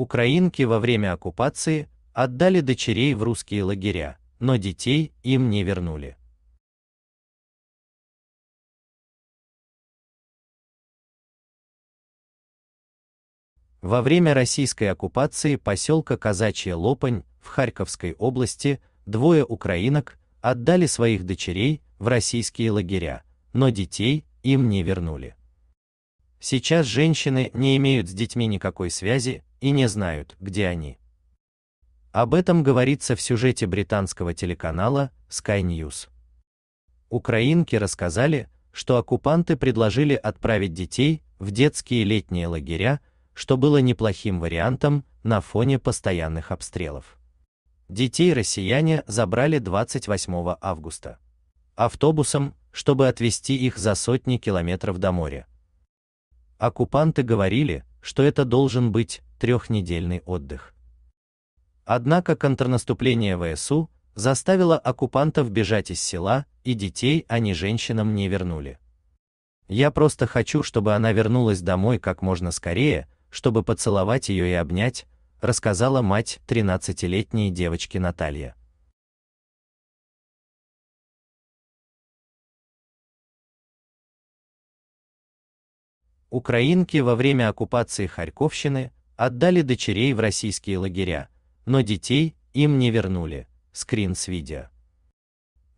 Украинки во время оккупации отдали дочерей в русские лагеря, но детей им не вернули. Во время российской оккупации поселка Казачья Лопань в Харьковской области двое украинок отдали своих дочерей в российские лагеря, но детей им не вернули. Сейчас женщины не имеют с детьми никакой связи и не знают, где они. Об этом говорится в сюжете британского телеканала Sky News. Украинки рассказали, что оккупанты предложили отправить детей в детские летние лагеря, что было неплохим вариантом на фоне постоянных обстрелов. Детей россияне забрали 28 августа автобусом, чтобы отвезти их за сотни километров до моря. Оккупанты говорили, что это должен быть трехнедельный отдых. Однако контрнаступление ВСУ заставило оккупантов бежать из села, и детей они женщинам не вернули. Я просто хочу, чтобы она вернулась домой как можно скорее, чтобы поцеловать ее и обнять, рассказала мать 13-летней девочки Наталья. Украинки во время оккупации Харьковщины отдали дочерей в российские лагеря, но детей им не вернули. Скрин с видео.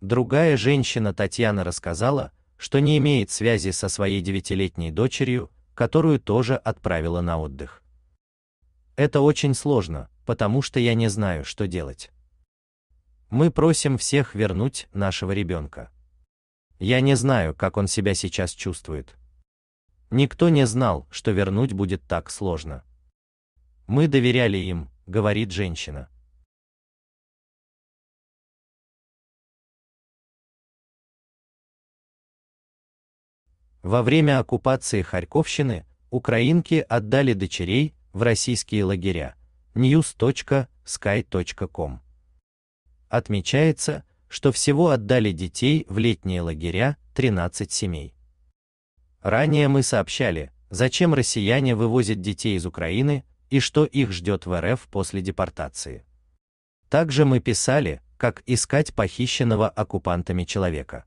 Другая женщина Татьяна рассказала, что не имеет связи со своей девятилетней дочерью, которую тоже отправила на отдых. Это очень сложно, потому что я не знаю, что делать. Мы просим всех вернуть нашего ребенка. Я не знаю, как он себя сейчас чувствует. Никто не знал, что вернуть будет так сложно. Мы доверяли им, говорит женщина. Во время оккупации Харьковщины украинки отдали дочерей в российские лагеря. news.sky.com Отмечается, что всего отдали детей в летние лагеря 13 семей. Ранее мы сообщали, зачем россияне вывозят детей из Украины и что их ждет в РФ после депортации. Также мы писали, как искать похищенного оккупантами человека.